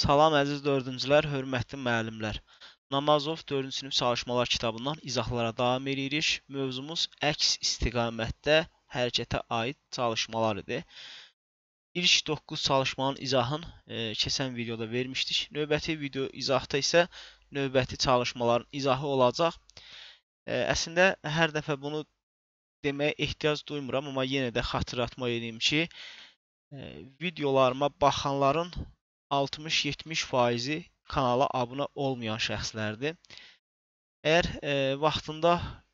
Salam əziz 4-cülər, hörmətli müəllimlər. Namazov 4-cü sinif çalışmalar kitabından izahlara davam edirik. Mövzumuz əks istiqamətdə hərəkətə aid çalışmalar idi. İlk 9 çalışmanın izahını e, keçən videoda vermişdik. Növbəti video izahda isə növbəti çalışmaların izahı olacaq. E, əslində hər dəfə bunu deməyə ehtiyac duymuram, amma yenə də xatırlatma edeyim ki, e, videolarıma baxanların 60-70 faizi kanala abunə olmayan şəxslərdir. Əgər e, vaxtında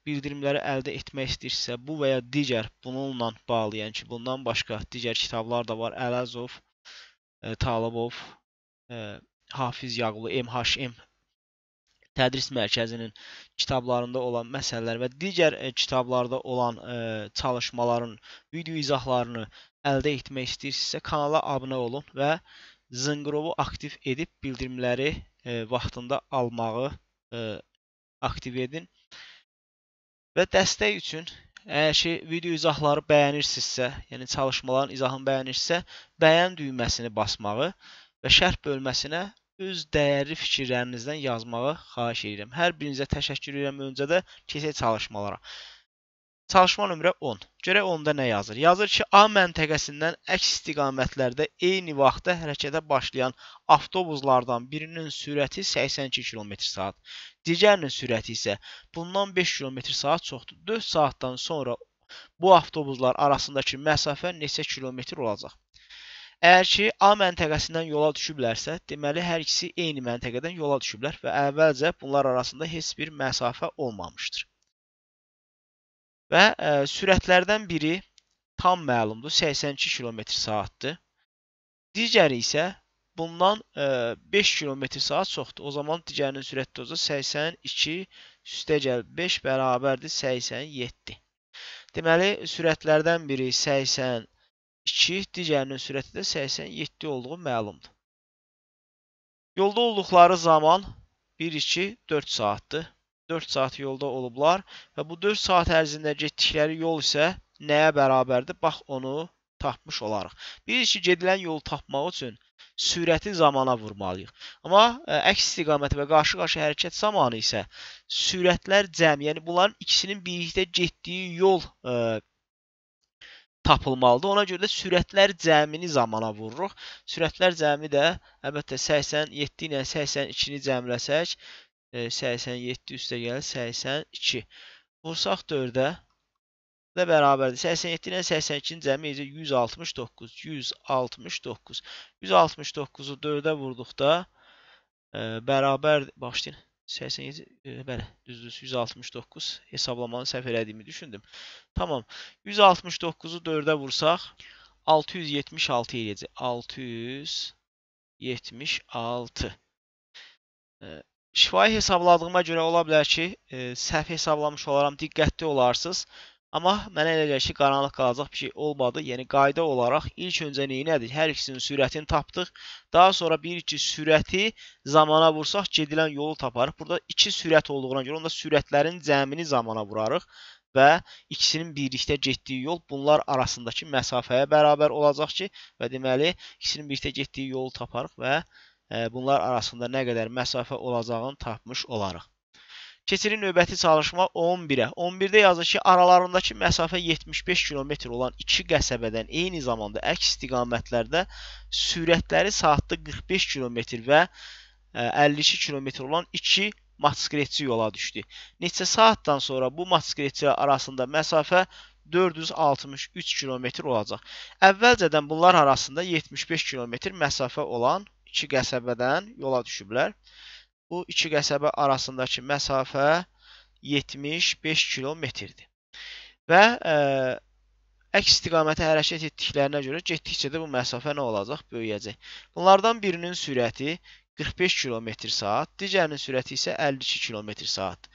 bildirimləri əldə etmək istəyirsə, bu və ya digər bununla bağlı, yəni ki, bundan başqa digər kitablar da var. Ələzov, e, Talibov, e, Hafiz Yağlı, MHM tədris mərkəzinin kitablarında olan məsələlər və digər e, kitablarda olan e, çalışmaların video izahlarını əldə etmək istəyirsinizsə, kanala abunə olun və zınqırovu aktiv edib bildirimləri e, vaxtında almağı e, aktiv edin. Və dəstək üçün əgər ki, video izahları bəyənirsinizsə, yəni çalışmaların izahını bəyənirsinizsə, bəyən düyməsini basmağı və şərh bölməsinə öz dəyərli fikirlərinizdən yazmağı xahiş edirəm. Hər birinizə təşəkkür edirəm öncə də keçək çalışmalara. Çalışma nömrə 10. Görək onda nə yazır? Yazır ki, A məntəqəsindən əks istiqamətlərdə eyni vaxtda hərəkətə başlayan avtobuslardan birinin sürəti 82 km/saat, digərinin sürəti isə bundan 5 km/saat çoxdur. 4 saatdan sonra bu avtobuslar arasındakı məsafə neçə kilometr olacaq? Əgər ki, A məntəqəsindən yola düşüblərsə, deməli hər ikisi eyni məntəqədən yola düşüblər və əvvəlcə bunlar arasında heç bir məsafə olmamışdır. Və ə, e, sürətlərdən biri tam məlumdur, 82 km/saatdır. Digəri isə bundan ə, 5 km/saat çoxdur. O zaman digərinin sürət dozu 82 üstəgəl 5 bərabərdir 87. Deməli, sürətlərdən biri 82, digərinin sürəti də 87 olduğu məlumdur. Yolda olduqları zaman 1-2-4 saatdır. 4 saat yolda olublar və bu 4 saat ərzində getdikləri yol isə nəyə bərabərdir? Bax onu tapmış olarıq. Bilirik ki, gedilən yolu tapmaq üçün sürəti zamana vurmalıyıq. Amma ə, e, əks istiqamət və qarşı-qarşı hərəkət zamanı isə sürətlər cəmi, yəni bunların ikisinin birlikdə getdiyi yol ə, e, tapılmalıdır. Ona görə də sürətlər cəmini zamana vururuq. Sürətlər cəmi də əlbəttə 87 ilə 82-ni cəmləsək e, 87 üstə gəlir 82. Vursaq 4-ə də bərabərdir. 87 ilə 82-nin cəmi necə 169. 169. 169-u 4-ə vurduqda e, bərabər başlayın. 87 e, bəli, düzdür. 169 hesablamanı səhv elədiyimi düşündüm. Tamam. 169-u 4-ə vursaq 676 eləyəcək. 676. E, Şifahi hesabladığıma görə ola bilər ki, e, səhv hesablamış olaram, diqqətli olarsınız. Amma mənə elə gəlir ki, qaranlıq qalacaq bir şey olmadı. Yəni qayda olaraq ilk öncə neynədik? Hər ikisinin sürətini tapdıq. Daha sonra bir iki sürəti zamana vursaq gedilən yolu taparıq. Burada 2 sürət olduğuna görə onda sürətlərin cəmini zamana vurarıq və ikisinin birlikdə getdiyi yol bunlar arasındakı məsafəyə bərabər olacaq ki, və deməli ikisinin birlikdə getdiyi yolu taparıq və bunlar arasında nə qədər məsafə olacağını tapmış olarıq. Keçirin növbəti çalışma 11-ə. 11-də yazır ki, aralarındakı məsafə 75 km olan iki qəsəbədən eyni zamanda əks istiqamətlərdə sürətləri saatda 45 km və 52 e, km olan iki motosikletçi yola düşdü. Neçə saatdan sonra bu motosikletçilər arasında məsafə 463 km olacaq. Əvvəlcədən bunlar arasında 75 km məsafə olan iki qəsəbədən yola düşüblər. Bu iki qəsəbə arasındakı məsafə 75 kilometrdir. Və ə, e, əks istiqamətə hərəkət etdiklərinə görə getdikcə də bu məsafə nə olacaq? Böyüyəcək. Bunlardan birinin sürəti 45 km/saat, digərinin sürəti isə 52 km/saat.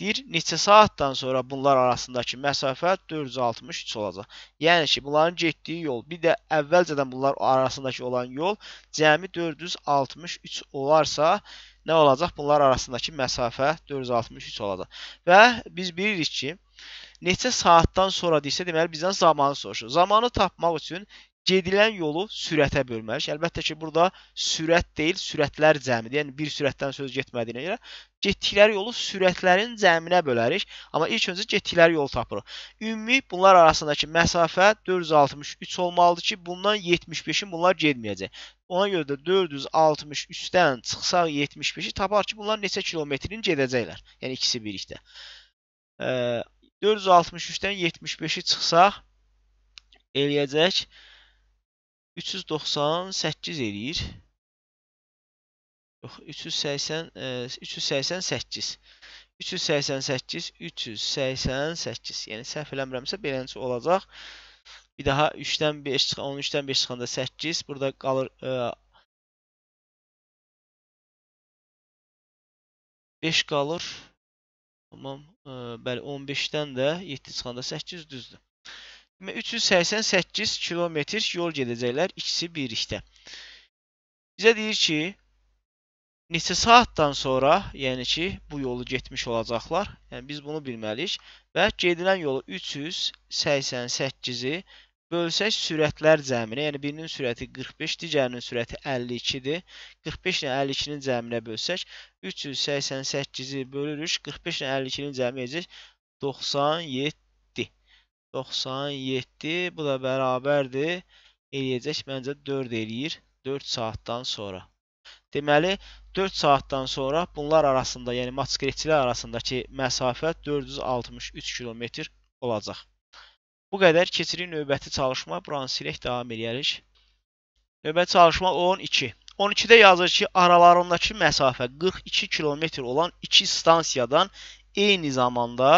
Deyir, neçə saatdan sonra bunlar arasındakı məsafə 463 olacaq. Yəni ki, bunların getdiyi yol, bir də əvvəlcədən bunlar arasındakı olan yol cəmi 463 olarsa, nə olacaq? Bunlar arasındakı məsafə 463 olacaq. Və biz bilirik ki, neçə saatdan sonra desə, deməli bizdən zamanı soruşur. Zamanı tapmaq üçün gedilən yolu sürətə bölmək. Əlbəttə ki, burada sürət deyil, sürətlər cəmidir. Yəni bir sürətdən söz getmədiyinə görə getdikləri yolu sürətlərin cəminə bölərik, amma ilk öncə getdikləri yolu tapırıq. Ümumi bunlar arasındakı məsafə 463 olmalıdır ki, bundan 75-in bunlar getməyəcək. Ona görə də 463-dən çıxsaq 75-i tapar ki, bunlar neçə kilometrin gedəcəklər. Yəni ikisi birlikdə. E, 463-dən 75-i çıxsaq eləyəcək 1 398 eləyir. Yox, 380 388. 388 388. Yəni səhv eləmirəmsə beləncə olacaq. Bir daha 3-dən 5 çıxan, 13-dən 5 çıxanda 8. Burada qalır ə, e, 5 qalır. Tamam. Ə, e, bəli, 15-dən də 7 çıxanda 8 düzdür. 388 kilometr yol gedəcəklər ikisi birlikdə. Bizə deyir ki, neçə saatdan sonra, yəni ki, bu yolu getmiş olacaqlar. Yəni biz bunu bilməliyik və gedilən yolu 388-i bölsək sürətlər cəminə, yəni birinin sürəti 45, digərinin sürəti 52-dir. 45 ilə 52-nin cəminə bölsək 388-i bölürük, 45 ilə 52-nin cəmi edəcək 97 97 bu da bərabərdir. Eləyəcək məncə 4 eləyir 4 saatdan sonra. Deməli 4 saatdan sonra bunlar arasında, yəni matskreçilər arasındakı məsafə 463 km olacaq. Bu qədər keçirik növbəti çalışma. Buranı silək davam eləyərik. Növbəti çalışma 12. 12-də yazır ki, aralarındakı məsafə 42 km olan iki stansiyadan eyni zamanda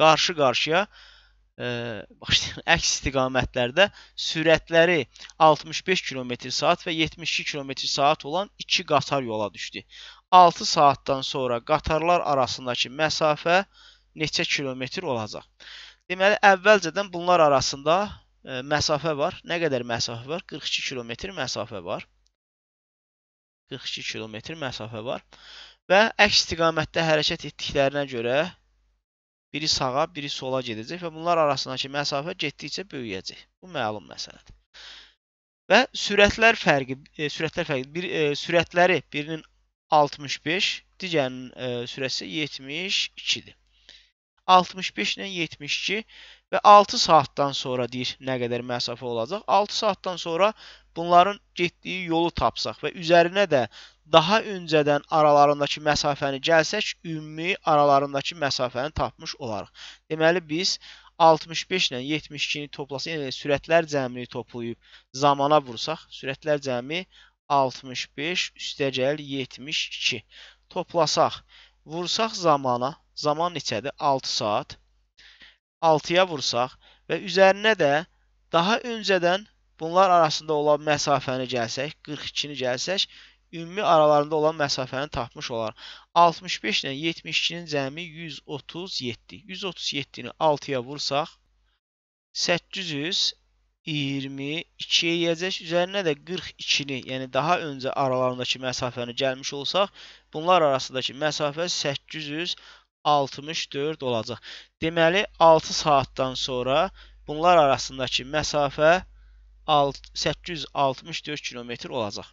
qarşı-qarşıya gələcək bağışlayın, əks istiqamətlərdə sürətləri 65 km/saat və 72 km/saat olan iki qatar yola düşdü. 6 saatdan sonra qatarlar arasındakı məsafə neçə kilometr olacaq? Deməli, əvvəlcədən bunlar arasında ə, məsafə var. Nə qədər məsafə var? 42 kilometr məsafə var. 42 kilometr məsafə var və əks istiqamətdə hərəkət etdiklərinə görə biri sağa, biri sola gedəcək və bunlar arasındakı məsafə getdikcə böyüyəcək. Bu məlum məsələdir. Və sürətlər fərqi, e, sürətlər fərqi, bir e, sürətləri birinin 65, digərinin e, sürəti 72-dir. 65 ilə 72 və 6 saatdan sonra deyir nə qədər məsafə olacaq. 6 saatdan sonra bunların getdiyi yolu tapsaq və üzərinə də daha öncədən aralarındakı məsafəni gəlsək, ümumi aralarındakı məsafəni tapmış olarıq. Deməli biz 65 ilə 72-ni toplasaq, yəni sürətlər cəmini toplayıb zamana vursaq, sürətlər cəmi 65 üstəgəl 72 toplasaq, vursaq zamana, zaman neçədir? 6 saat. 6-ya vursaq və üzərinə də daha öncədən Bunlar arasında olan məsafəni gəlsək, 42-ni gəlsək, ümumi aralarında olan məsafəni tapmış olar. 65 ilə 72-nin cəmi 137. 137-ni 6-ya vursaq 822 eləyəcək. Üzərinə də 42-ni, yəni daha öncə aralarındakı məsafəni gəlmiş olsaq, bunlar arasındakı məsafə 864 olacaq. Deməli 6 saatdan sonra bunlar arasındakı məsafə 864 kilometr olacaq.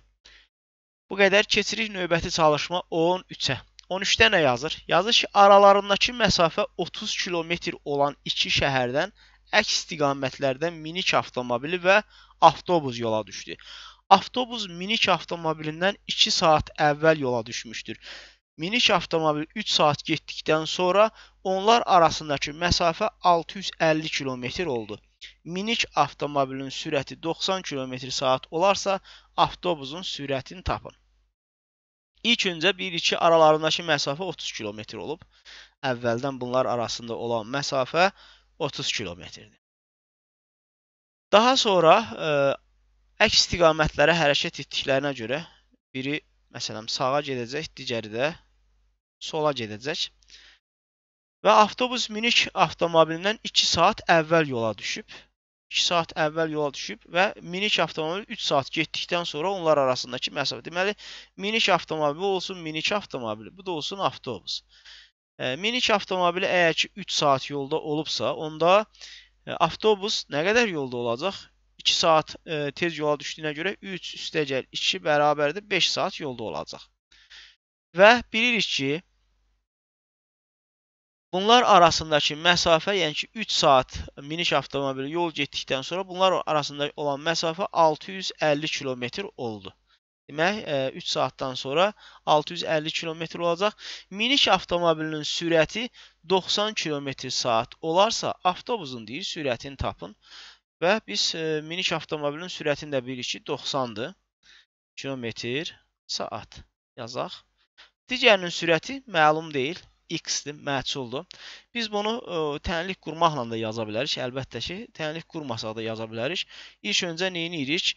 Bu qədər keçirik növbəti çalışma 13-ə. 13-də nə yazır? Yazır ki, aralarındakı məsafə 30 kilometr olan iki şəhərdən əks istiqamətlərdə minik avtomobili və avtobus yola düşdü. Avtobus minik avtomobilindən 2 saat əvvəl yola düşmüşdür. Minik avtomobil 3 saat getdikdən sonra onlar arasındakı məsafə 650 kilometr oldu. Minik avtomobilin sürəti 90 km/saat olarsa, avtobusun sürətini tapın. İlk öncə 1-2 aralarındakı məsafə 30 km olub. Əvvəldən bunlar arasında olan məsafə 30 kilometrdir. Daha sonra ə, e, əks istiqamətlərə hərəkət etdiklərinə görə biri məsələn sağa gedəcək, digəri də sola gedəcək. Və avtobus Münih avtomobilindən 2 saat əvvəl yola düşüb. 2 saat əvvəl yola düşüb və minik avtomobil 3 saat getdikdən sonra onlar arasındakı məsafə. Deməli, minik avtomobili olsun, minik avtomobili, bu da olsun avtobus. E, minik avtomobili əgər ki 3 saat yolda olubsa, onda e, avtobus nə qədər yolda olacaq? 2 saat e, tez yola düşdüyünə görə 3 üstəgəl 2 bərabərdir 5 saat yolda olacaq. Və bilirik ki, Bunlar arasındakı məsafə, yəni ki 3 saat minik avtomobil yol getdikdən sonra bunlar arasında olan məsafə 650 kilometr oldu. Demək, 3 e, saatdan sonra 650 km olacaq. Minik avtomobilinin sürəti 90 km/saat olarsa, avtobusun deyir sürətini tapın. Və biz e, minik avtomobilin sürətini də bilirik ki, 90-dır. km/saat yazaq. Digərinin sürəti məlum deyil x-dir, məchuldur. Biz bunu ə, e, tənlik qurmaqla da yaza bilərik. Əlbəttə ki, tənlik qurmasaq da yaza bilərik. İlk öncə nə edirik?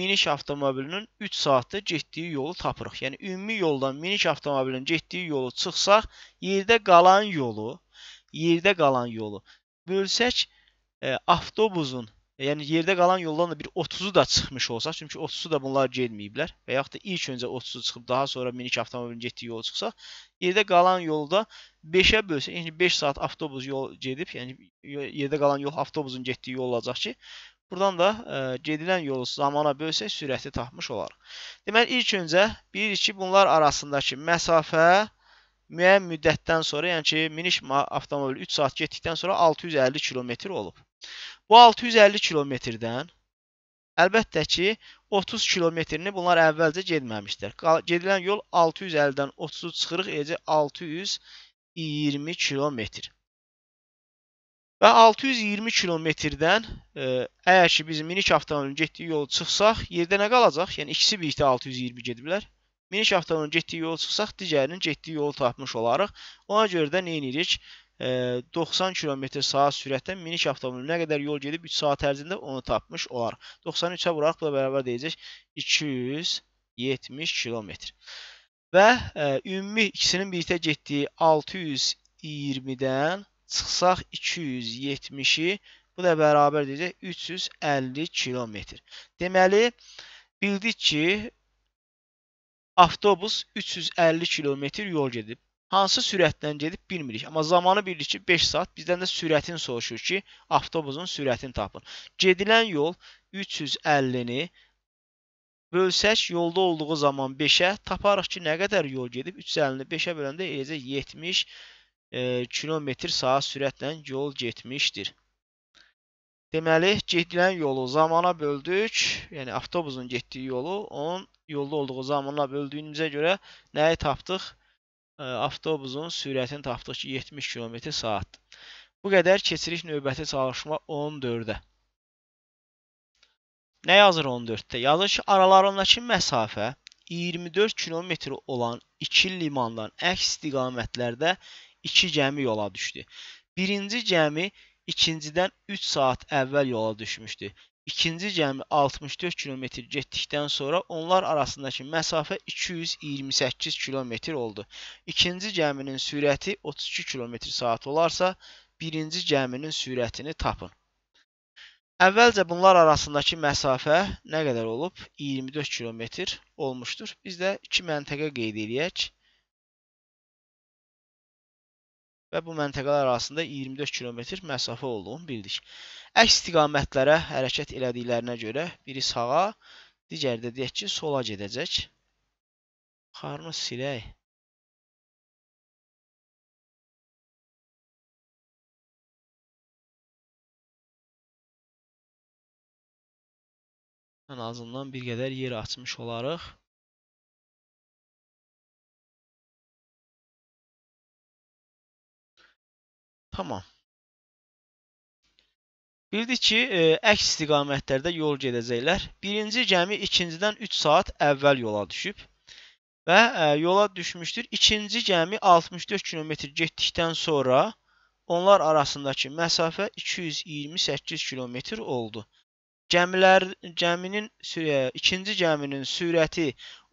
Minik avtomobilinin 3 saatda getdiyi yolu tapırıq. Yəni ümumi yoldan minik avtomobilin getdiyi yolu çıxsaq, yerdə qalan yolu, yerdə qalan yolu bölsək, ə, e, avtobusun E, yəni yerdə qalan yoldan da bir 30-u da çıxmış olsa, çünki 30-u da bunlar getməyiblər və yaxud da ilk öncə 30-u çıxıb daha sonra minik avtomobilin getdiyi yol çıxsa, yerdə qalan yolda 5-ə bölsə, yəni 5 saat avtobus yol gedib, yəni yerdə qalan yol avtobusun getdiyi yol olacaq ki, buradan da ə, e, gedilən yolu zamana bölsək sürəti tapmış olarıq. Deməli ilk öncə bilirik ki, bunlar arasındakı məsafə müəyyən müddətdən sonra, yəni ki, minik avtomobil 3 saat getdikdən sonra 650 kilometr olub. Bu 650 kilometrdən əlbəttə ki, 30 kilometrini bunlar əvvəlcə getməmişdilər. Gedilən yol 650-dən 30-u çıxırıq, eləcə 620 kilometr. Və 620 kilometrdən e, əgər ki biz minik avtomobilin getdiyi yolu çıxsaq, yerdə nə qalacaq? Yəni ikisi birlikdə 620 gediblər. Minik avtomobilin getdiyi yolu çıxsaq, digərinin getdiyi yolu tapmış olarıq. Ona görə də nə edirik? 90 km saat sürətlə minik avtomobil nə qədər yol gedib 3 saat ərzində onu tapmış olar. 93-ə vuraraq bu da bərabər deyəcək 270 km. Və ə, ümumi ikisinin birlikdə getdiyi 620-dən çıxsaq 270-i bu da bərabər deyəcək 350 km. Deməli bildik ki avtobus 350 km yol gedib. Hansı sürətlə gedib bilmirik, amma zamanı bilirik ki, 5 saat. Bizdən də sürətini soruşur ki, avtobusun sürətini tapın. Gedilən yol 350-ni bölsək yolda olduğu zaman 5-ə taparıq ki, nə qədər yol gedib? 350-ni 5-ə böləndə eləcə 70 e, kilometr saat sürətlə yol getmişdir. Deməli, gedilən yolu zamana böldük, yəni avtobusun getdiyi yolu onun yolda olduğu zamanla böldüyümüzə görə nəyi tapdıq? avtobusun sürətini tapdıq ki, 70 km/saat. Bu qədər keçirik növbəti çalışma 14-ə. Nə yazır 14-də? Yazır ki, aralarındakı məsafə 24 km olan iki limandan əks istiqamətlərdə iki gəmi yola düşdü. Birinci gəmi ikincidən 3 saat əvvəl yola düşmüşdü. İkinci cəmi 64 kilometr getdikdən sonra onlar arasındakı məsafə 228 kilometr oldu. İkinci gəminin sürəti 32 kilometr saat olarsa, birinci gəminin sürətini tapın. Əvvəlcə bunlar arasındakı məsafə nə qədər olub? 24 kilometr olmuşdur. Biz də iki məntəqə qeyd eləyək. və bu məntəqələr arasında 24 km məsafə olduğunu bildik. Əks istiqamətlərə hərəkət elədiklərinə görə biri sağa, digəri də deyək ki, sola gedəcək. Xarını silək. Ən azından bir qədər yer açmış olarıq. Tamam. Bildik ki, ə, e, əks istiqamətlərdə yol gedəcəklər. Birinci gəmi ikincidən 3 saat əvvəl yola düşüb və ə, e, yola düşmüşdür. İkinci gəmi 64 km getdikdən sonra onlar arasındakı məsafə 228 km oldu. Gəmilər gəminin ə, e, ikinci gəminin sürəti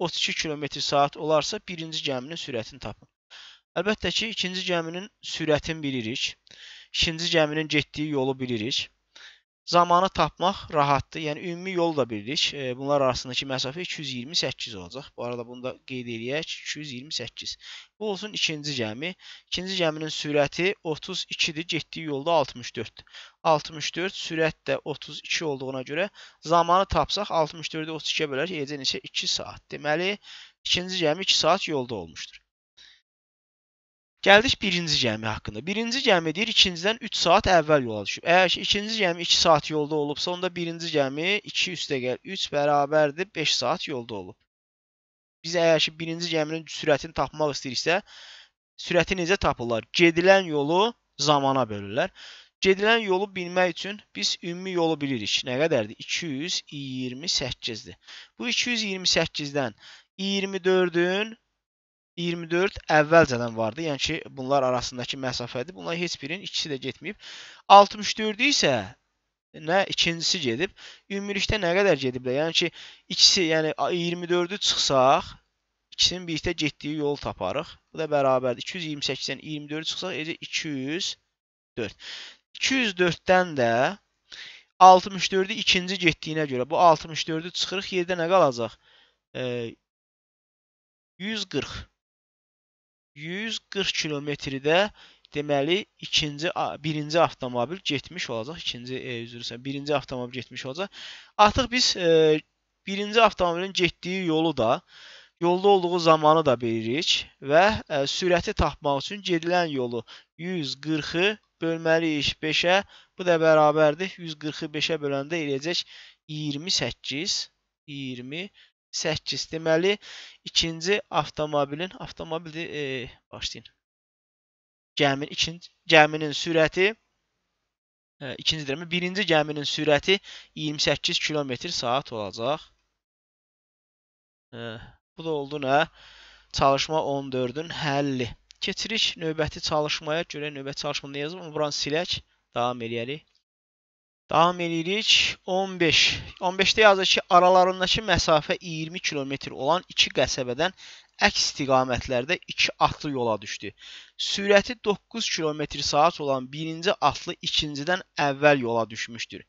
32 km/saat olarsa, birinci gəminin sürətini tapın. Əlbəttə ki, ikinci gəminin sürətini bilirik. İkinci gəminin getdiyi yolu bilirik. Zamanı tapmaq rahatdır. Yəni ümumi yolu da bilirik. E, bunlar arasındakı məsafə 228 olacaq. Bu arada bunu da qeyd eləyək, 228. Bu olsun ikinci gəmi. İkinci gəminin sürəti 32-dir, getdiyi yolda 64-dür. 64 sürət də 32 olduğuna görə zamanı tapsaq 64-ü 32-yə bölərək eləcə neçə 2 saat. Deməli, ikinci gəmi 2 saat yolda olmuşdur. Gəldik birinci gəmi haqqında. Birinci gəmi deyir ikincidən 3 saat əvvəl yola düşüb. Əgər ikinci gəmi 2 saat yolda olubsa, onda birinci gəmi 2 üstəgəl 3 bərabərdir 5 saat yolda olub. Biz əgər ki birinci gəminin sürətini tapmaq istəyiriksə, sürəti necə tapırlar? Gedilən yolu zamana bölürlər. Gedilən yolu bilmək üçün biz ümumi yolu bilirik. Nə qədərdir? 228-dir. Bu 228-dən 24-ün 24 əvvəlcədən vardı. Yəni ki, bunlar arasındakı məsafədir. Bunlar heç birinin ikisi də getməyib. 64-ü isə nə ikincisi gedib. Ümumilikdə nə qədər gediblər? Yəni ki, ikisi, yəni 24-ü çıxsaq, ikisinin birlikdə getdiyi yolu taparıq. Bu da bərabərdir. 228-dən 24 çıxsaq, eləcə 204. 204-dən də 64-ü ikinci getdiyinə görə bu 64-ü çıxırıq. Yerdə nə qalacaq? E, 140. 140 kilometrdə deməli ikinci birinci avtomobil getmiş olacaq. İkinci e, üzr isə birinci avtomobil getmiş olacaq. Artıq biz e, birinci avtomobilin getdiyi yolu da yolda olduğu zamanı da bilirik və e, sürəti tapmaq üçün gedilən yolu 140-ı bölməliyik 5-ə. Bu da bərabərdir 140-ı 5-ə böləndə eləyəcək 28 28 8. Deməli, ikinci avtomobilin, avtomobildir, e, başlayın. Gəmin, ikinci, gəminin sürəti, e, ikinci deyirəm, birinci gəminin sürəti 28 km saat olacaq. E, bu da oldu nə? Çalışma 14-ün həlli. Keçirik növbəti çalışmaya görə növbəti çalışmada nə yazıb? Buranı silək, davam eləyərik. Davam eləyirik. 15. 15-də yazır ki, aralarındakı məsafə 20 km olan iki qəsəbədən əks istiqamətlərdə iki atlı yola düşdü. Sürəti 9 km saat olan birinci atlı ikincidən əvvəl yola düşmüşdür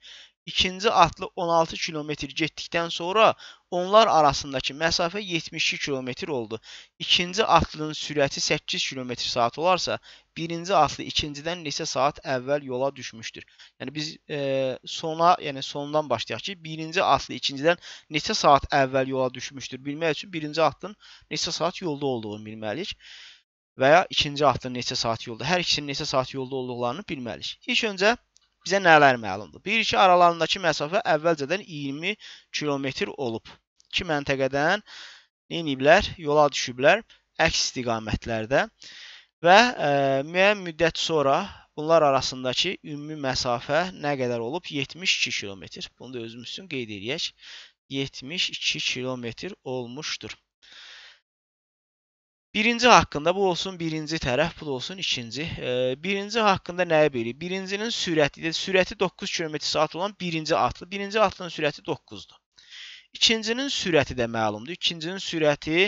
ikinci atlı 16 kilometr getdikdən sonra onlar arasındakı məsafə 72 kilometr oldu. İkinci atlının sürəti 8 kilometr saat olarsa, birinci atlı ikincidən neçə saat əvvəl yola düşmüşdür. Yəni biz e, sona, yəni sondan başlayaq ki, birinci atlı ikincidən neçə saat əvvəl yola düşmüşdür bilmək üçün birinci atlının neçə saat yolda olduğunu bilməliyik və ya ikinci atlının neçə saat yolda, hər ikisinin neçə saat yolda olduqlarını bilməliyik. İlk öncə bizə nələr məlumdur? Bir iki aralarındakı məsafə əvvəlcədən 20 kilometr olub. İki məntəqədən neyiblər? Yola düşüblər əks istiqamətlərdə və ə, e, müəyyən müddət sonra bunlar arasındakı ümumi məsafə nə qədər olub? 72 kilometr. Bunu da özümüz üçün qeyd edək. 72 kilometr olmuşdur. Birinci haqqında bu olsun birinci tərəf, bu olsun ikinci. Birinci haqqında nəyi bilirik? Birincinin sürəti, yəni sürəti 9 km/saat olan birinci atlı. Birinci atlının sürəti 9-dur. İkincinin sürəti də məlumdur. İkincinin sürəti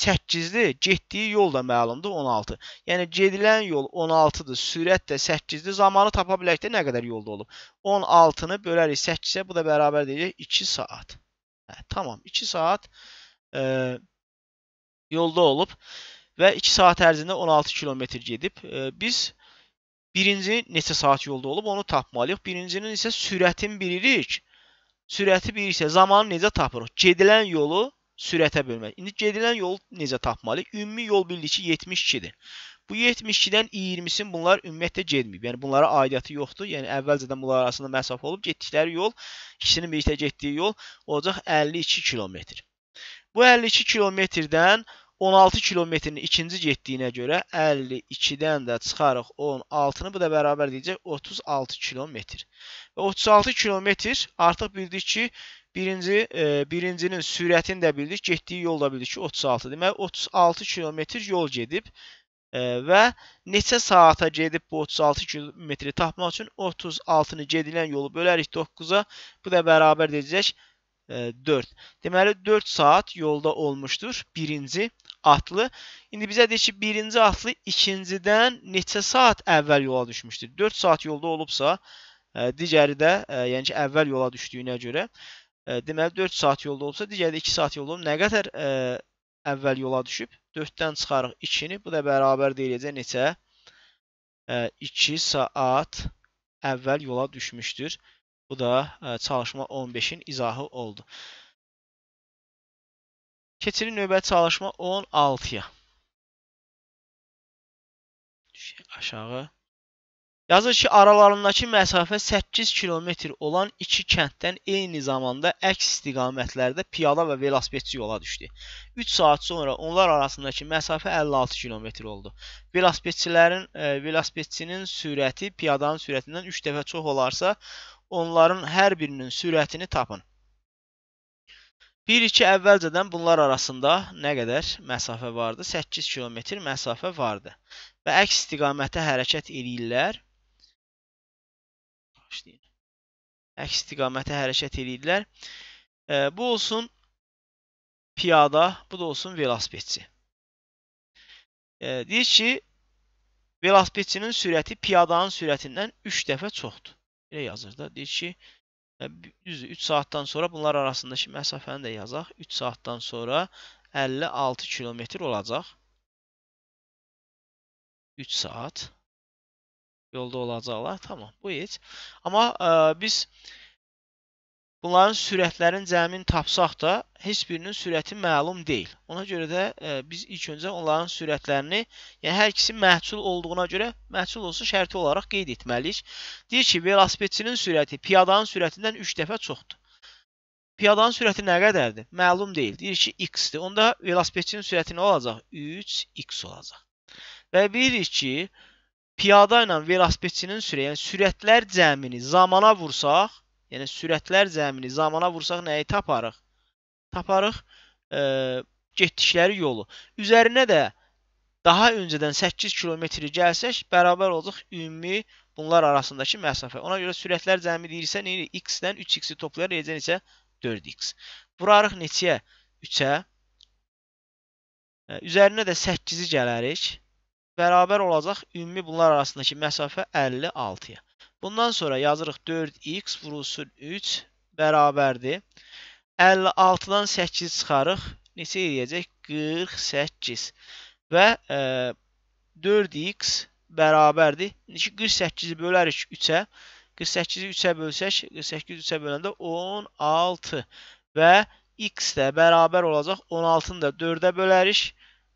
8-dir. Getdiyi yol da məlumdur 16. Yəni gedilən yol 16-dır. Sürət də 8-dir. Zamanı tapa bilək də nə qədər yolda olub. 16-nı bölərik 8-ə. Bu da bərabər deyəcək 2 saat. Hə, tamam. 2 saat e, yolda olub və 2 saat ərzində 16 kilometr gedib. E, biz birinci neçə saat yolda olub onu tapmalıyıq. Birincinin isə sürətini bilirik. Sürəti biliriksə zamanı necə tapırıq? Gedilən yolu sürətə bölmək. İndi gedilən yolu necə tapmalıyıq? Ümumi yol bildik ki 72-dir. Bu 72-dən 20-sini bunlar ümumiyyətlə getməyib. Yəni bunlara aidiyyəti yoxdur. Yəni əvvəlcədən bunlar arasında məsafə olub getdikləri yol, ikisinin birlikdə getdiyi yol olacaq 52 kilometr. Bu 52 kilometrdən 16 kilometrin ikinci getdiyinə görə 52-dən də çıxarıq 16-nı, bu da bərabər deyəcək 36 kilometr. Və 36 kilometr artıq bildik ki, birinci, e, birincinin sürətini də bildik, getdiyi yol da bildik ki, 36. Deməli, 36 kilometr yol gedib e, və neçə saata gedib bu 36 kilometri tapmaq üçün 36-nı gedilən yolu bölərik 9-a, bu da bərabər deyəcək 36. 4. E, deməli 4 saat yolda olmuşdur birinci atlı. İndi bizə deyir ki, birinci atlı ikincidən neçə saat əvvəl yola düşmüşdür? 4 saat yolda olubsa, e, digəri də, e, yəni ki, əvvəl yola düşdüyünə görə, deməli 4 saat yolda olubsa, digəri də 2 saat yolda olub. Nə qədər əvvəl yola düşüb? 4-dən çıxarıq 2-ni. Bu da bərabər deyiləcək neçə? 2 saat əvvəl yola düşmüşdür. Bu da e, çalışma 15-in izahı oldu. Keçirin növbəti çalışma 16-ya. Aşağı. Yazır ki, aralarındakı məsafə 8 kilometr olan iki kənddən eyni zamanda əks istiqamətlərdə piyada və velosipedçi yola düşdü. 3 saat sonra onlar arasındakı məsafə 56 kilometr oldu. Velosipedçilərin e, velosipedçinin sürəti piyadanın sürətindən 3 dəfə çox olarsa, onların hər birinin sürətini tapın. 1-2 əvvəlcədən bunlar arasında nə qədər məsafə vardı? 8 kilometr məsafə vardı və əks istiqamətə hərəkət eləyirlər. Başlayın. Əks istiqamətə hərəkət eləyirlər. E, bu olsun piyada, bu da olsun velosipedçi. E, deyir ki, velosipedçinin sürəti piyadanın sürətindən 3 dəfə çoxdur. Belə yazır da. Deyir ki, e, düzdür 3 saatdan sonra bunlar arasındakı məsafəni də yazaq. 3 saatdan sonra 56 kilometr olacaq. 3 saat yolda olacaqlar. Tamam, bu heç. Amma ə, e, biz Bunların sürətlərin cəmini tapsaq da, heç birinin sürəti məlum deyil. Ona görə də e, biz ilk öncə onların sürətlərini, yəni hər ikisi məhsul olduğuna görə məhsul olsun şərti olaraq qeyd etməliyik. Deyir ki, velosipedçinin sürəti piyadanın sürətindən 3 dəfə çoxdur. Piyadanın sürəti nə qədərdir? Məlum deyil. Deyir ki, x-dir. Onda velosipedçinin sürəti nə olacaq? 3x olacaq. Və bilirik ki, piyada ilə velosipedçinin sürəti, yəni sürətlər cəmini zamana vursaq, Yəni sürətlər zəmini zamana vursaq nəyi taparıq? Taparıq e, getdikləri yolu. Üzərinə də daha öncədən 8 kilometri gəlsək, bərabər olacaq ümumi bunlar arasındakı məsafə. Ona görə sürətlər cəmi deyirsə, nə edirik? X-dən 3x-i toplayaraq eləcən isə 4x. Vurarıq neçəyə? 3-ə. E, üzərinə də 8-i gələrik. Bərabər olacaq ümumi bunlar arasındakı məsafə 56-ya. Bundan sonra yazırıq 4x vurulsun 3 bərabərdir. 56-dan 8 çıxarıq. Neçə eləyəcək? 48. Və e, 4x bərabərdir. İndi 48-i bölərik 3-ə. 48-i 3-ə bölsək, 48 3-ə böləndə 16 və x də bərabər olacaq 16-nı da 4-ə bölərik.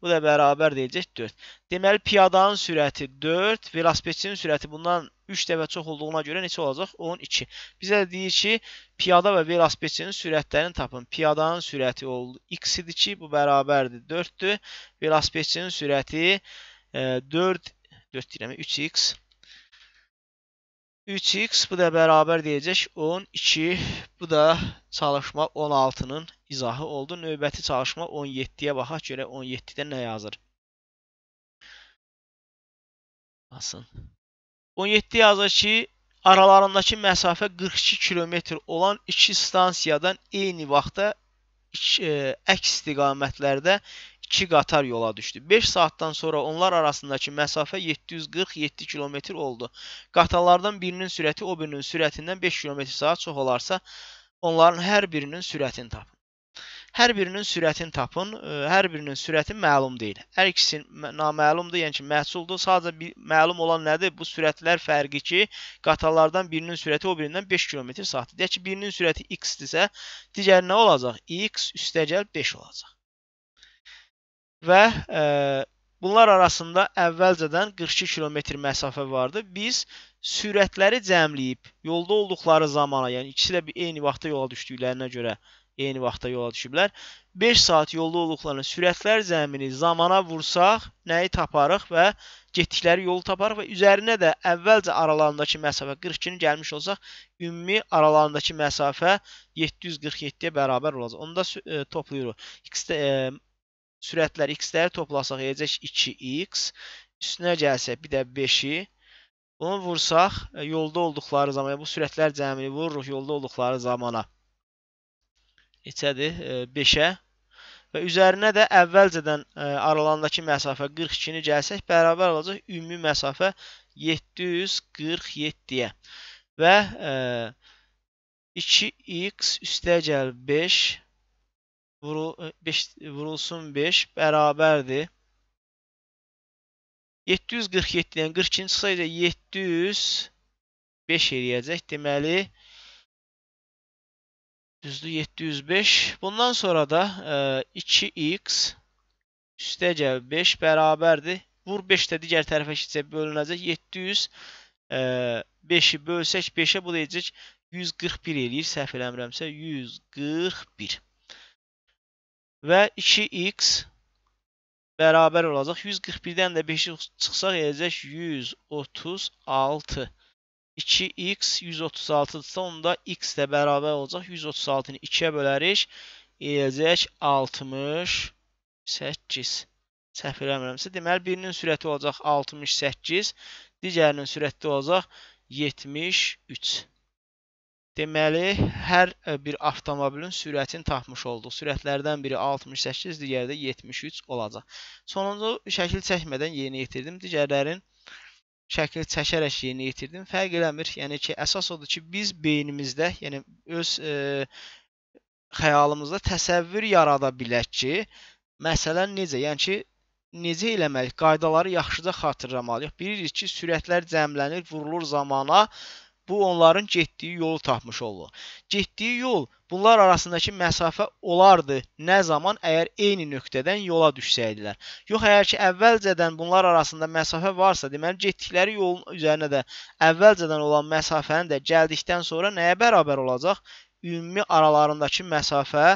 Bu da bərabər deyəcək 4. Deməli piyadanın sürəti 4, velosipedçinin sürəti bundan 3 dəfə çox olduğuna görə neçə olacaq? 12. Bizə də deyir ki, piyada və velosipedçinin sürətlərini tapın. Piyadanın sürəti oldu x idi ki, bu bərabərdir 4-dür. Velosipedçinin sürəti 4 e, 4 deyirəm 3x 3x bu da bərabər deyəcək 12. Bu da çalışma 16-nın izahı oldu. Növbəti çalışma 17-yə baxaq görə 17-də nə yazır? Basın. 17 yazır ki, aralarındakı məsafə 42 kilometr olan iki stansiyadan eyni vaxtda iki, ə, e, əks istiqamətlərdə 2 qatar yola düşdü. 5 saatdan sonra onlar arasındakı məsafə 747 km oldu. Qatarlardan birinin sürəti o birinin sürətindən 5 km/saat çox olarsa, onların hər birinin sürətini tapın. Hər birinin sürətini tapın. E, hər birinin sürəti məlum deyil. Hər ikisi naməlumdur, yəni ki, məhsuldur. Sadəcə bir, məlum olan nədir? Bu sürətlər fərqi ki, qatarlardan birinin sürəti o birindən 5 km/saatdır. Deyək ki, birinin sürəti x-dirsə, digəri nə olacaq? x üstəgəl 5 olacaq və e, bunlar arasında əvvəlcədən 42 kilometr məsafə vardı. Biz sürətləri cəmləyib yolda olduqları zamana, yəni ikisi də bir eyni vaxtda yola düşdüklərinə görə eyni vaxtda yola düşüblər. 5 saat yolda olduqlarını sürətlər zəmini zamana vursaq, nəyi taparıq və getdikləri yolu taparıq və üzərinə də əvvəlcə aralarındakı məsafə 42-ni gəlmiş olsaq, ümumi aralarındakı məsafə 747-yə bərabər olacaq. Onu da e, toplayırıq. X e, sürətlər x-ləri toplasaq eləyəcək 2x. Üstünə gəlsək bir də 5-i. Bunu vursaq e, yolda olduqları zaman, bu sürətlər cəmini vururuq yolda olduqları zamana. Neçədir? 5-ə. E, Və üzərinə də əvvəlcədən e, aralandakı məsafə 42-ni gəlsək, bərabər olacaq ümumi məsafə 747-yə. Və 2x üstə gəl 5 Vurul, 5, e, e, vurulsun 5 bərabərdir. 747-dən 42-ci sayda 700 5 eləyəcək. Deməli düzdür 705. Bundan sonra da e, 2x üstə gəl 5 bərabərdir. Vur 5 də digər tərəfə keçsə bölünəcək. 700 e, 5-i bölsək 5-ə bu deyəcək 141 eləyir. Səhv eləmirəmsə 141 və 2x bərabər olacaq. 141-dən də 5-i çıxsaq eləcək 136. 2x 136-dırsa onda x də bərabər olacaq. 136-nı 2-yə bölərik. Eləcək 68. Səhv eləmirəmsə, deməli birinin sürəti olacaq 68, digərinin sürəti olacaq 73. Deməli, hər e, bir avtomobilin sürətini tapmış olduq. Sürətlərdən biri 68, digəri də 73 olacaq. Sonuncu şəkil çəkmədən yerinə yetirdim. Digərlərin şəkil çəkərək yerinə yetirdim. Fərq eləmir. Yəni ki, əsas odur ki, biz beynimizdə, yəni öz e, xəyalımızda təsəvvür yarada bilək ki, məsələ necə? Yəni ki, necə eləməliyik? Qaydaları yaxşıca xatırlamalıyıq. Bilirik ki, sürətlər cəmlənir, vurulur zamana bu onların getdiyi yolu tapmış olur. Getdiyi yol bunlar arasındakı məsafə olardı nə zaman əgər eyni nöqtədən yola düşsəydilər. Yox əgər ki əvvəlcədən bunlar arasında məsafə varsa, deməli getdikləri yolun üzərinə də əvvəlcədən olan məsafənin də gəldikdən sonra nəyə bərabər olacaq? Ümumi aralarındakı məsafə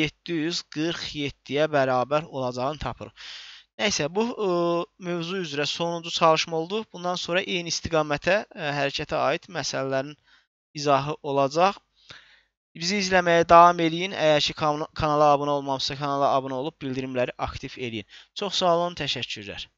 747-yə bərabər olacağını tapırıq. Nəysə, bu ə, e, mövzu üzrə sonuncu çalışma oldu. Bundan sonra eyni istiqamətə, ə, e, hərəkətə aid məsələlərin izahı olacaq. Bizi izləməyə davam eləyin. Əgər ki kanala abunə olmamısınız, kanala abunə olub bildirimləri aktiv eləyin. Çox sağ olun, təşəkkürlər.